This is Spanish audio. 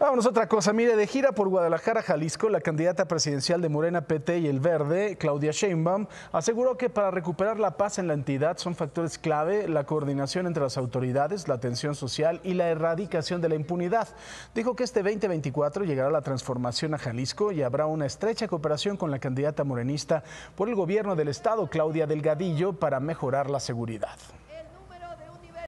Vámonos otra cosa. Mire, de gira por Guadalajara, Jalisco, la candidata presidencial de Morena, PT y El Verde, Claudia Sheinbaum, aseguró que para recuperar la paz en la entidad son factores clave la coordinación entre las autoridades, la atención social y la erradicación de la impunidad. Dijo que este 2024 llegará la transformación a Jalisco y habrá una estrecha cooperación con la candidata morenista por el gobierno del estado, Claudia Delgadillo, para mejorar la seguridad.